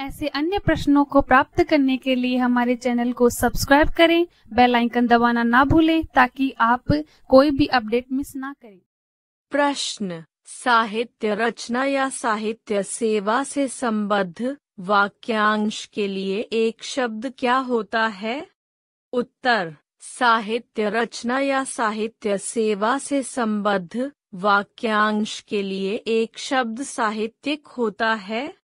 ऐसे अन्य प्रश्नों को प्राप्त करने के लिए हमारे चैनल को सब्सक्राइब करें बेल आइकन दबाना ना भूलें ताकि आप कोई भी अपडेट मिस ना करें प्रश्न साहित्य रचना या साहित्य सेवा से संबद्ध वाक्यांश के लिए एक शब्द क्या होता है उत्तर साहित्य रचना या साहित्य सेवा से संबद्ध वाक्यांश के लिए एक शब्द साहित्यिक होता है